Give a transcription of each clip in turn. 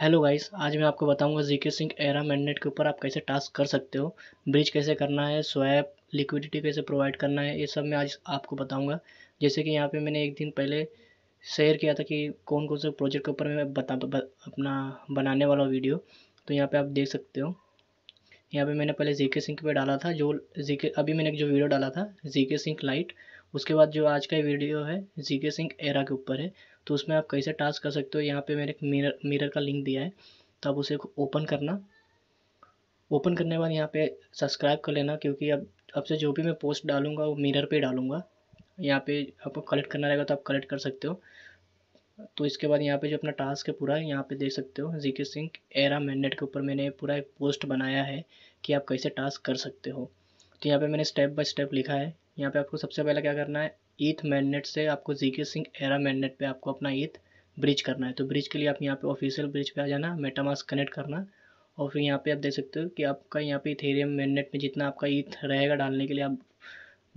hello guys आज मैं आपको बताऊंगा जीके सिंह एरा मैंडेट के ऊपर आप कैसे टास्क कर सकते हो ब्रिज कैसे करना है स्वैप लिक्विडिटी कैसे प्रोवाइड करना है ये सब मैं आज आपको बताऊंगा जैसे कि यहाँ पे मैंने एक दिन पहले शेयर किया था कि कौन कौन से प्रोजेक्ट के ऊपर मैं बता ब, अपना बनाने वाला वीडियो तो यहाँ पर आप देख सकते हो यहाँ पर मैंने पहले जी के पर डाला था जो जी के अभी मैंने जो वीडियो डाला था जी के लाइट उसके बाद जो आज का वीडियो है जी के सिंह एरा के ऊपर है तो उसमें आप कैसे टास्क कर सकते हो यहाँ पे मैंने एक मिरर मिरर का लिंक दिया है तो आप उसे ओपन करना ओपन करने के बाद यहाँ पे सब्सक्राइब कर लेना क्योंकि अब अब से जो भी मैं पोस्ट डालूंगा वो मिरर पे डालूंगा यहाँ पे आपको कलेक्ट करना रहेगा तो आप कलेक्ट कर सकते हो तो इसके बाद यहाँ पे जो अपना टास्क है पूरा यहाँ पे देख सकते हो जी के सिंह एरा मैंडेट के ऊपर मैंने पूरा एक पोस्ट बनाया है कि आप कैसे टास्क कर सकते हो तो यहाँ पे मैंने स्टेप बाय स्टेप लिखा है यहाँ पे आपको सबसे पहले क्या करना है ईथ मैगनेट से आपको जीके सिंह एरा मैगनेट पे आपको अपना ईथ ब्रिज करना है तो ब्रिज के लिए आप यहाँ पे ऑफिशियल ब्रिज पे आ जाना मेटामास कनेक्ट करना और फिर यहाँ पे आप देख सकते हो कि आपका यहाँ पे इथेरियम मैगनेट में जितना आपका ईथ रहेगा डालने के लिए आप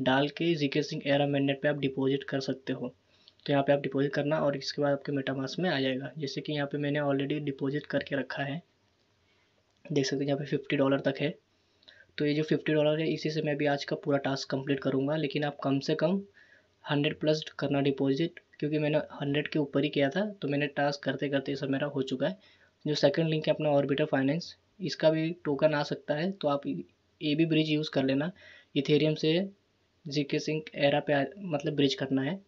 डाल के जीके सिंह एरा मैगनेट पर आप डिपोज़िट कर सकते हो तो यहाँ पर आप डिपोज़िट करना और इसके बाद आपके मेटामास में आ जाएगा जैसे कि यहाँ पर मैंने ऑलरेडी डिपॉजिट करके रखा है देख सकते हो यहाँ पे फिफ्टी डॉलर तक है तो ये जो फिफ्टी डॉलर है इसी से मैं भी आज का पूरा टास्क कंप्लीट करूँगा लेकिन आप कम से कम हंड्रेड प्लस करना डिपॉजिट क्योंकि मैंने हंड्रेड के ऊपर ही किया था तो मैंने टास्क करते करते सब मेरा हो चुका है जो सेकंड लिंक है अपना ऑर्बिटर फाइनेंस इसका भी टोकन आ सकता है तो आप ए बी ब्रिज यूज़ कर लेना इथेरियम से जी के सिंह एरा पे मतलब ब्रिज करना है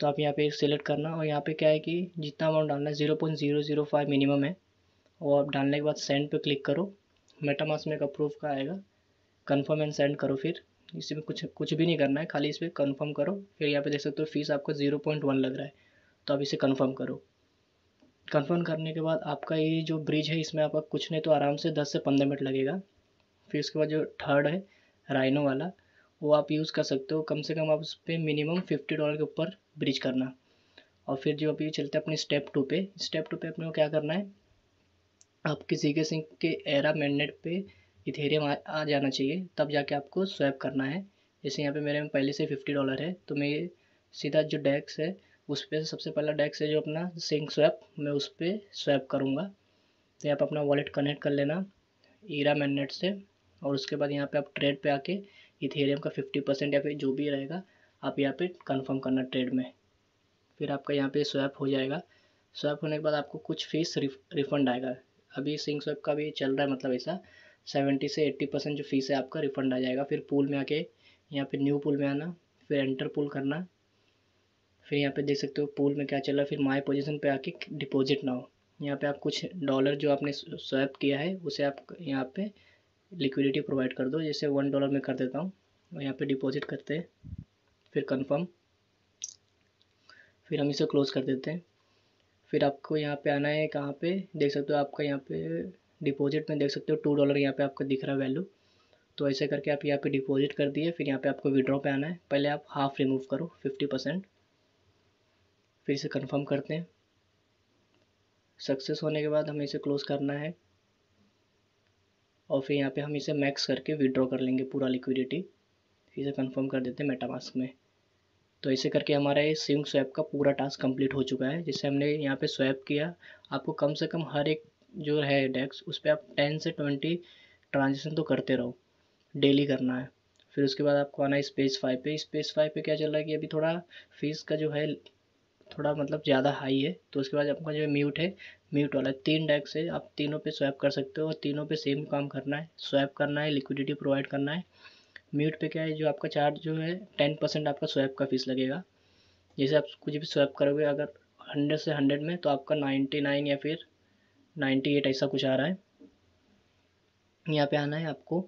तो आप यहाँ पे सेलेक्ट करना और यहाँ पे क्या है कि जितना अमाउंट डालना है zero point zero zero five minimum है और आप डालने के बाद सेंड पे क्लिक करो मेटामास में अप्रूव का आएगा कन्फर्म एंड सेंड करो फिर इसमें कुछ कुछ भी नहीं करना है खाली इस पर कन्फर्म करो फिर यहाँ पे देख सकते हो फीस आपका जीरो पॉइंट वन लग रहा है तो आप इसे कन्फर्म करो कन्फर्म करने के बाद आपका ये जो ब्रिज है इसमें आपका कुछ नहीं तो आराम से दस से पंद्रह मिनट लगेगा फिर उसके बाद जो थर्ड है राइनो वाला वो आप यूज़ कर सकते हो कम से कम आप उस पर मिनिमम फिफ्टी डॉलर के ऊपर ब्रिज करना और फिर जो अभी चलते हैं अपने स्टेप टू पे स्टेप टू पे अपने को क्या करना है आपके के सिंक के एरा मेननेट पे इथेरियम आ, आ जाना चाहिए तब जाके आपको स्वैप करना है जैसे यहाँ पे मेरे में पहले से फिफ्टी डॉलर है तो मैं सीधा जो डेक्स है उस पर सबसे पहला डेक्स है जो अपना सिंक स्वैप मैं उस पर स्वैप करूँगा तो यहाँ पर अपना वॉलेट कनेक्ट कर लेना एरा मैंडेट से और उसके बाद यहाँ पर आप ट्रेड पर आके इथेरियम का फिफ्टी परसेंट या फिर जो भी रहेगा आप यहाँ पे कंफर्म करना ट्रेड में फिर आपका यहाँ पे स्वैप हो जाएगा स्वैप होने के बाद आपको कुछ फीस रिफंड आएगा अभी सिंग स्वेप का भी चल रहा है मतलब ऐसा सेवेंटी से एट्टी परसेंट जो फीस है आपका रिफंड आ जाएगा फिर पूल में आके यहाँ पे न्यू पूल में आना फिर एंटर पूल करना फिर यहाँ पे देख सकते हो पूल में क्या चल रहा है फिर माई पोजिशन पर आके डिपॉजिट ना हो यहाँ पर आप कुछ डॉलर जो आपने स्वैप किया है उसे आप यहाँ पर लिक्विडिटी प्रोवाइड कर दो जैसे वन डॉलर में कर देता हूँ और यहाँ पर डिपॉजिट करते हैं फिर कन्फर्म फिर हम इसे क्लोज़ कर देते हैं फिर आपको यहाँ पे आना है कहाँ पे देख सकते हो आपका यहाँ पे डिपॉजिट में देख सकते हो टू डॉलर यहाँ पे आपका दिख रहा है वैल्यू तो ऐसे करके आप यहाँ पे डिपॉजिट कर दिए फिर यहाँ पे आपको विड्रॉ पे आना है पहले आप हाफ रिमूव करो फिफ्टी परसेंट फिर इसे कंफर्म करते हैं सक्सेस होने के बाद हमें इसे क्लोज़ करना है और फिर यहाँ पे हम इसे मैक्स करके विड्रॉ कर लेंगे पूरा लिक्विडिटी फिर इसे कन्फर्म कर देते हैं मेटामास्क में तो ऐसे करके हमारा ये सिंग स्वैप का पूरा टास्क कंप्लीट हो चुका है जिससे हमने यहाँ पे स्वैप किया आपको कम से कम हर एक जो है डेस्क उस पर आप टेन से ट्वेंटी ट्रांजेक्शन तो करते रहो डेली करना है फिर उसके बाद आपको आना है स्पेस फाइव पे स्पेस फाइव पे क्या चल रहा है कि अभी थोड़ा फीस का जो है थोड़ा मतलब ज़्यादा हाई है तो उसके बाद आपका जो है म्यूट है म्यूट वाला तीन डेस्क है आप तीनों पर स्वैप कर सकते हो और तीनों पर सेम काम करना है स्वैप करना है लिक्विडिटी प्रोवाइड करना है म्यूट पे क्या है जो आपका चार्ज जो है टेन परसेंट आपका स्वैप का फीस लगेगा जैसे आप कुछ भी स्वैप करोगे अगर हंड्रेड से हंड्रेड में तो आपका नाइन्टी नाइन या फिर नाइन्टी एट ऐसा कुछ आ रहा है यहाँ पे आना है आपको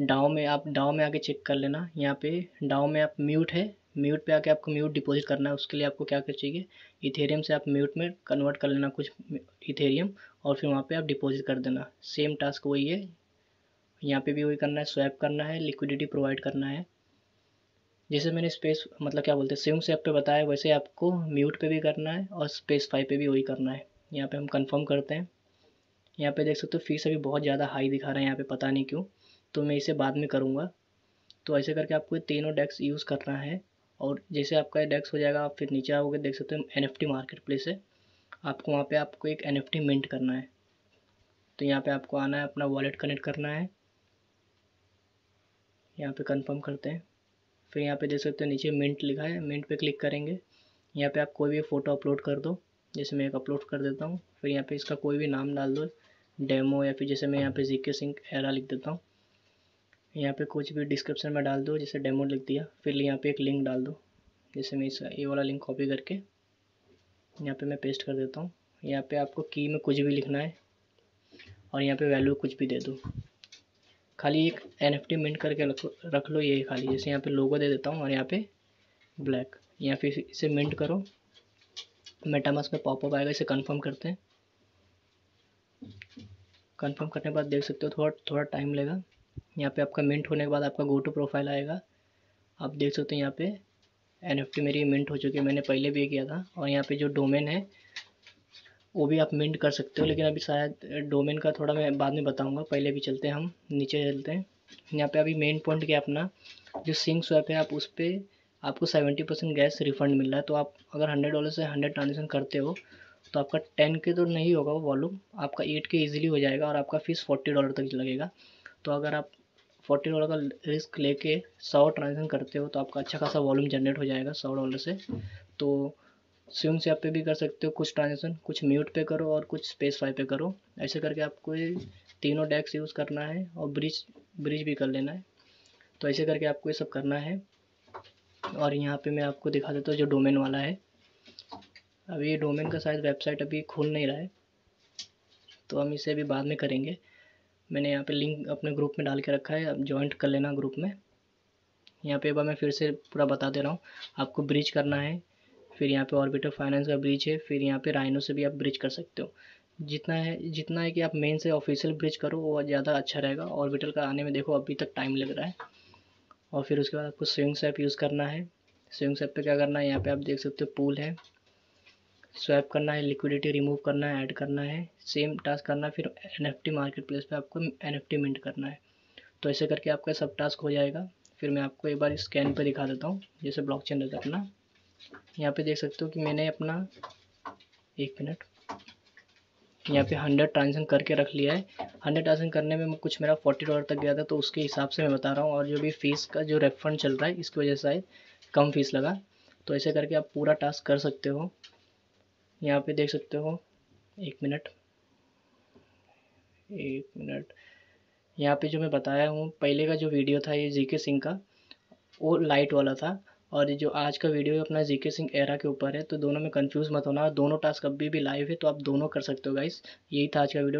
डाओ में आप डाव में आके चेक कर लेना यहाँ पे डाओ में आप म्यूट है म्यूट पे आके आपको म्यूट डिपॉजिट करना है उसके लिए आपको क्या कर चाहिए इथेरियम से आप म्यूट में कन्वर्ट कर लेना कुछ इथेरियम और फिर वहाँ पे आप डिपॉजिट कर देना सेम टास्क वही है यहाँ पे भी वही करना है स्वैप करना है लिक्विडिटी प्रोवाइड करना है जैसे मैंने स्पेस मतलब क्या बोलते हैं सेम सेप पे बताया वैसे आपको म्यूट पे भी करना है और स्पेस फाइव पे भी वही करना है यहाँ पे हम कंफर्म करते हैं यहाँ पे देख सकते हो फीस अभी बहुत ज़्यादा हाई दिखा रहे हैं यहाँ पे पता नहीं क्यों तो मैं इसे बाद में करूँगा तो ऐसे करके आपको तीनों डेस्क यूज़ करना है और जैसे आपका डेस्क हो जाएगा आप फिर नीचे आओगे देख सकते हो एन मार्केट प्लेस है आपको वहाँ पर आपको एक एन मिंट करना है तो यहाँ पर आपको आना है अपना वॉलेट कनेक्ट करना है यहाँ पे कंफर्म करते हैं फिर यहाँ पे देख सकते हो नीचे मिंट लिखा है मिंट पे क्लिक करेंगे यहाँ पे आप कोई भी फ़ोटो अपलोड कर दो जैसे मैं एक अपलोड कर देता हूँ फिर यहाँ पे इसका कोई भी नाम डाल दो डेमो या फिर जैसे मैं यहाँ पे जीके सिंह एरा लिख देता हूँ यहाँ पे कुछ भी डिस्क्रिप्शन में डाल दो जैसे डेमो लिख दिया फिर यहाँ पर एक लिंक डाल दो जैसे मैं इसका ये वाला लिंक कॉपी करके यहाँ पर मैं पेस्ट कर देता हूँ यहाँ पर आपको की में कुछ भी लिखना है और यहाँ पे वैल्यू कुछ भी दे दो खाली एक एन एफ टी मिंट करके रखो रख लो ये खाली जैसे यहाँ पे लोगो दे देता हूँ और यहाँ पे ब्लैक या फिर इसे मिंट करो मेटामास में पॉपअप आएगा इसे कंफर्म करते हैं कंफर्म करने के बाद देख सकते हो थोड़ा थोड़ा टाइम लेगा यहाँ पे आपका मिंट होने के बाद आपका गो टू प्रोफाइल आएगा आप देख सकते हो यहाँ पे एन मेरी मिंट हो चुकी है मैंने पहले भी किया था और यहाँ पे जो डोमेन है वो भी आप मिंट कर सकते हो लेकिन अभी शायद डोमेन का थोड़ा मैं बाद में बताऊँगा पहले भी चलते हैं हम नीचे चलते हैं यहाँ पे अभी मेन पॉइंट क्या अपना जो सिंक स्वैप है आप उस पर आपको सेवेंटी परसेंट गैस रिफंड मिल रहा है तो आप अगर हंड्रेड डॉलर से हंड्रेड ट्रांजेक्शन करते हो तो आपका टेन के तो नहीं होगा वो वॉलूम आपका एट के ईजिली हो जाएगा और आपका फीस फोर्टी डॉलर तक लगेगा तो अगर आप फोर्टी डॉलर का रिस्क लेके सौ ट्रांजेक्शन करते हो तो आपका अच्छा खासा वॉल्यूम जनरेट हो जाएगा सौ डॉलर से तो से आप पे भी कर सकते हो कुछ ट्रांजेक्शन कुछ म्यूट पे करो और कुछ स्पेसफाई पे करो ऐसे करके आपको ये तीनों डेक्स यूज़ करना है और ब्रिज ब्रिज भी कर लेना है तो ऐसे करके आपको ये सब करना है और यहाँ पे मैं आपको दिखा देता हूँ जो डोमेन वाला है अभी ये डोमेन का शायद वेबसाइट अभी खुल नहीं रहा है तो हम इसे अभी बाद में करेंगे मैंने यहाँ पर लिंक अपने ग्रुप में डाल के रखा है अब ज्वाइंट कर लेना ग्रुप में यहाँ पे अब मैं फिर से पूरा बता दे रहा हूँ आपको ब्रिज करना है फिर यहाँ पे ऑर्बिटर फाइनेंस का ब्रिज है फिर यहाँ पे राइनो से भी आप ब्रिज कर सकते हो जितना है जितना है कि आप मेन से ऑफिशियल ब्रिज करो वो ज़्यादा अच्छा रहेगा ऑर्बिटल का आने में देखो अभी तक टाइम लग रहा है और फिर उसके बाद आपको स्विंग स्वैप यूज़ करना है स्विंग सेप पर क्या करना है यहाँ पर आप देख सकते हो पूल है स्वैप करना है लिक्विडिटी रिमूव करना है ऐड करना है सेम टास्क करना है फिर एन मार्केट प्लेस पर आपको एन मिंट करना है तो ऐसे करके आपका सब टास्क हो जाएगा फिर मैं आपको एक बार स्कैन पर दिखा देता हूँ जैसे ब्लॉकचेन रहता अपना यहाँ पे देख सकते हो कि मैंने अपना एक मिनट यहाँ पे हंड्रेड ट्रांजेक्शन करके रख लिया है हंड्रेड ट्रांजेक्शन करने में कुछ मेरा फोर्टी डॉलर तक गया था तो उसके हिसाब से मैं बता रहा हूँ और जो भी फीस का जो रेफंड चल रहा है इसकी वजह से शायद कम फीस लगा तो ऐसे करके आप पूरा टास्क कर सकते हो यहाँ पे देख सकते हो एक मिनट एक मिनट यहाँ पे जो मैं बताया हूँ पहले का जो वीडियो था ये जी के सिंह का वो लाइट वाला था और ये जो आज का वीडियो है अपना जीके सिंह एरा के ऊपर है तो दोनों में कंफ्यूज मत होना दोनों टास्क अभी भी लाइव है तो आप दोनों कर सकते हो गाइस यही था आज का वीडियो